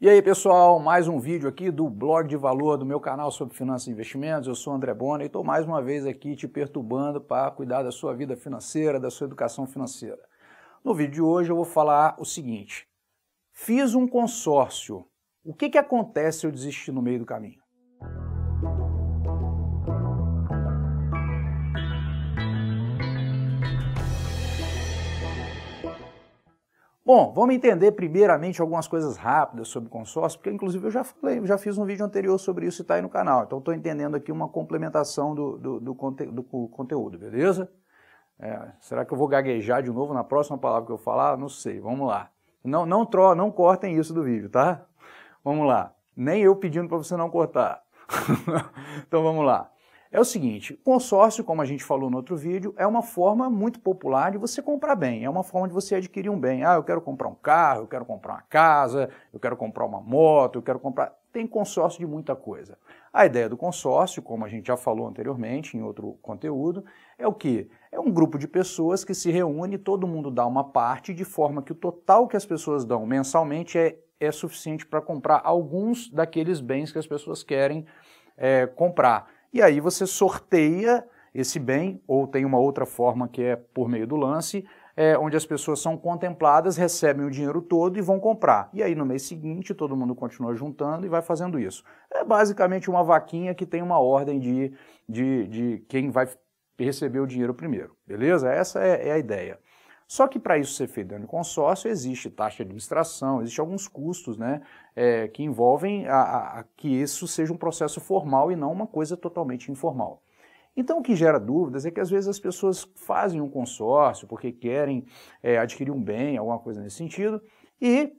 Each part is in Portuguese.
E aí pessoal, mais um vídeo aqui do blog de valor do meu canal sobre finanças e investimentos. Eu sou André Bona e estou mais uma vez aqui te perturbando para cuidar da sua vida financeira, da sua educação financeira. No vídeo de hoje eu vou falar o seguinte: fiz um consórcio. O que, que acontece se eu desistir no meio do caminho? Bom, vamos entender primeiramente algumas coisas rápidas sobre consórcio, porque inclusive eu já falei, já fiz um vídeo anterior sobre isso e está aí no canal. Então estou entendendo aqui uma complementação do, do, do, conte do conteúdo, beleza? É, será que eu vou gaguejar de novo na próxima palavra que eu falar? Não sei, vamos lá. Não, não, tro não cortem isso do vídeo, tá? Vamos lá. Nem eu pedindo para você não cortar. então vamos lá é o seguinte: consórcio, como a gente falou no outro vídeo, é uma forma muito popular de você comprar bem, é uma forma de você adquirir um bem. Ah, eu quero comprar um carro, eu quero comprar uma casa, eu quero comprar uma moto, eu quero comprar. Tem consórcio de muita coisa. A ideia do consórcio, como a gente já falou anteriormente em outro conteúdo, é o que? É um grupo de pessoas que se reúne, todo mundo dá uma parte, de forma que o total que as pessoas dão mensalmente é, é suficiente para comprar alguns daqueles bens que as pessoas querem é, comprar e aí você sorteia esse bem, ou tem uma outra forma que é por meio do lance, é, onde as pessoas são contempladas, recebem o dinheiro todo e vão comprar. E aí no mês seguinte todo mundo continua juntando e vai fazendo isso. É basicamente uma vaquinha que tem uma ordem de, de, de quem vai receber o dinheiro primeiro, beleza? Essa é, é a ideia. Só que para isso ser feito dentro do consórcio, existe taxa de administração, existe alguns custos né, é, que envolvem a, a, a que isso seja um processo formal e não uma coisa totalmente informal. Então, o que gera dúvidas é que às vezes as pessoas fazem um consórcio porque querem é, adquirir um bem, alguma coisa nesse sentido, e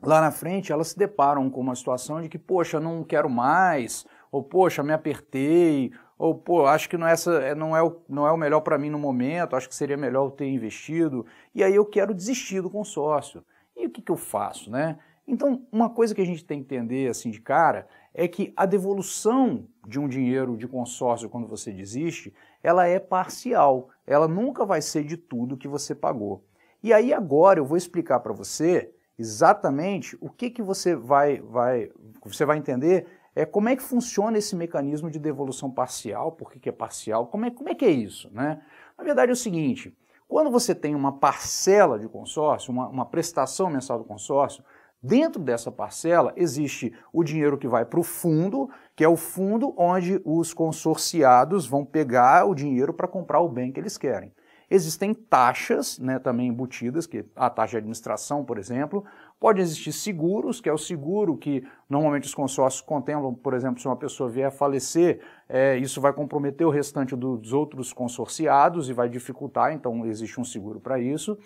lá na frente elas se deparam com uma situação de que, poxa, não quero mais, ou poxa, me apertei, ou pô, acho que não é, essa, é, não é, o, não é o melhor para mim no momento, acho que seria melhor eu ter investido, e aí eu quero desistir do consórcio. E o que, que eu faço, né? Então, uma coisa que a gente tem que entender assim de cara é que a devolução de um dinheiro de consórcio quando você desiste, ela é parcial, ela nunca vai ser de tudo que você pagou. E aí agora eu vou explicar para você exatamente o que, que você vai, vai, você vai entender é, como é que funciona esse mecanismo de devolução parcial? Por que, é parcial? Como é, como é que é isso? Né? Na verdade é o seguinte: quando você tem uma parcela de consórcio, uma, uma prestação mensal do consórcio, Dentro dessa parcela existe o dinheiro que vai para o fundo, que é o fundo onde os consorciados vão pegar o dinheiro para comprar o bem que eles querem. Existem taxas né, também embutidas, que a taxa de administração, por exemplo, Podem existir seguros, que é o seguro que normalmente os consórcios contemplam, por exemplo, se uma pessoa vier a falecer, é, isso vai comprometer o restante dos outros consorciados e vai dificultar, então existe um seguro para isso.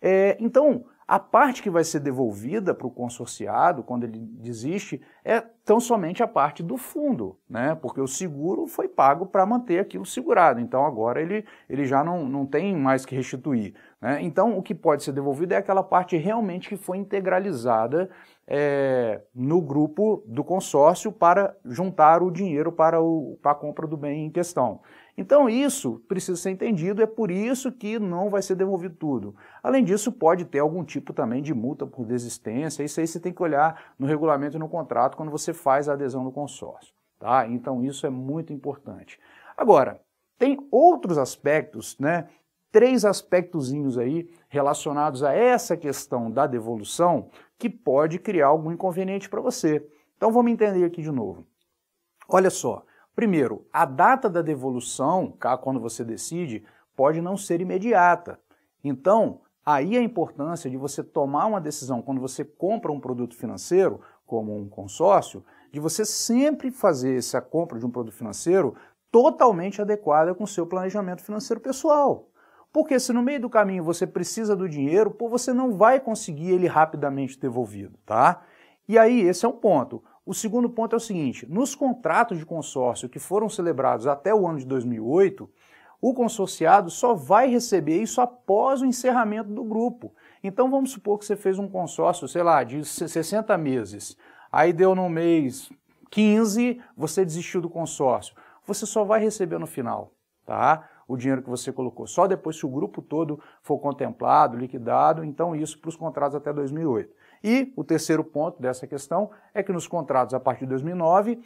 É, então, a parte que vai ser devolvida para o consorciado, quando ele desiste, é tão somente a parte do fundo, né? porque o seguro foi pago para manter aquilo segurado, então agora ele, ele já não, não tem mais que restituir. Né? Então, o que pode ser devolvido é aquela parte realmente que foi integralizada é, no grupo do consórcio para juntar o dinheiro para, o, para a compra do bem em questão. Então isso precisa ser entendido, é por isso que não vai ser devolvido tudo. Além disso, pode ter algum tipo também de multa por desistência, isso aí você tem que olhar no regulamento e no contrato quando você faz a adesão no consórcio, tá? Então isso é muito importante. Agora, tem outros aspectos, né? Três aspectozinhos aí relacionados a essa questão da devolução que pode criar algum inconveniente para você. Então vamos entender aqui de novo. Olha só, Primeiro, a data da devolução, quando você decide, pode não ser imediata. Então, aí a importância de você tomar uma decisão quando você compra um produto financeiro, como um consórcio, de você sempre fazer essa compra de um produto financeiro totalmente adequada com o seu planejamento financeiro pessoal. Porque se no meio do caminho você precisa do dinheiro, pô, você não vai conseguir ele rapidamente devolvido, tá? E aí, esse é um ponto. O segundo ponto é o seguinte: nos contratos de consórcio que foram celebrados até o ano de 2008, o consorciado só vai receber isso após o encerramento do grupo. Então vamos supor que você fez um consórcio, sei lá, de 60 meses. Aí deu no mês 15, você desistiu do consórcio. Você só vai receber no final, tá? O dinheiro que você colocou. Só depois se o grupo todo for contemplado, liquidado, então isso para os contratos até 2008. E o terceiro ponto dessa questão é que nos contratos a partir de 2009,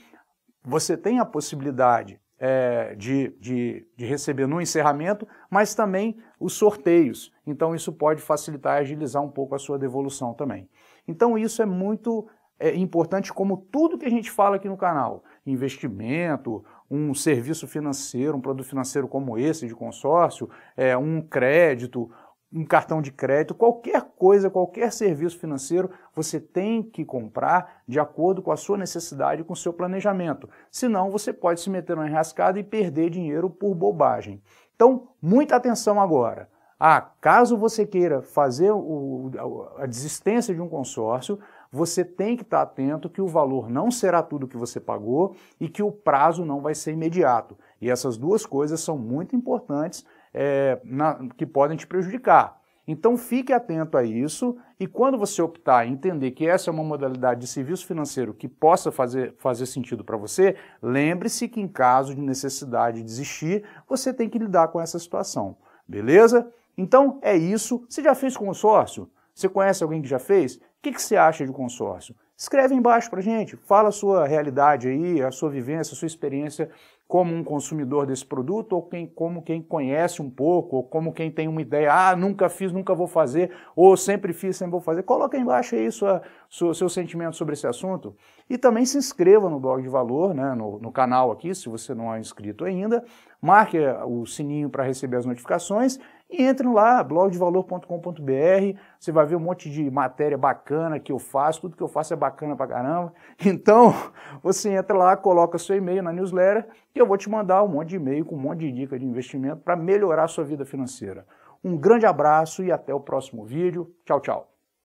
você tem a possibilidade é, de, de, de, receber no encerramento, mas também os sorteios. Então, isso pode facilitar e agilizar um pouco a sua devolução também. Então, isso é muito é, importante, como tudo que a gente fala aqui no canal: investimento, um serviço financeiro, um produto financeiro como esse de consórcio, é, um crédito, um cartão de crédito, qualquer coisa, qualquer serviço financeiro, você tem que comprar de acordo com a sua necessidade com o seu planejamento. Senão você pode se meter numa enrascada e perder dinheiro por bobagem. Então, muita atenção agora. Ah, caso você queira fazer o, a desistência de um consórcio, você tem que estar atento que o valor não será tudo que você pagou e que o prazo não vai ser imediato. E essas duas coisas são muito importantes é, na, que podem te prejudicar. Então fique atento a isso e quando você optar entender que essa é uma modalidade de serviço financeiro que possa fazer, fazer sentido para você, lembre-se que em caso de necessidade de desistir, você tem que lidar com essa situação, beleza? Então é isso. Você já fez consórcio? Você conhece alguém que já fez? O que, que você acha de consórcio? Escreve embaixo pra gente, fala a sua realidade aí, a sua vivência, a sua experiência como um consumidor desse produto, ou quem, como quem conhece um pouco, ou como quem tem uma ideia, ah, nunca fiz, nunca vou fazer, ou sempre fiz, sempre vou fazer. Coloca embaixo aí sua, sua, seu sentimento sobre esse assunto. E também se inscreva no blog de valor, né, no, no canal aqui, se você não é inscrito ainda. Marque eh, o sininho para receber as notificações e entrem lá, blogdevalor.com.br, você vai ver um monte de matéria bacana que eu faço, tudo que eu faço é bacana pra caramba. Então, você entra lá, coloca seu e-mail na newsletter e eu vou te mandar um monte de e-mail com um monte de dica de investimento para melhorar a sua vida financeira. Um grande abraço e até o próximo vídeo. Tchau, tchau.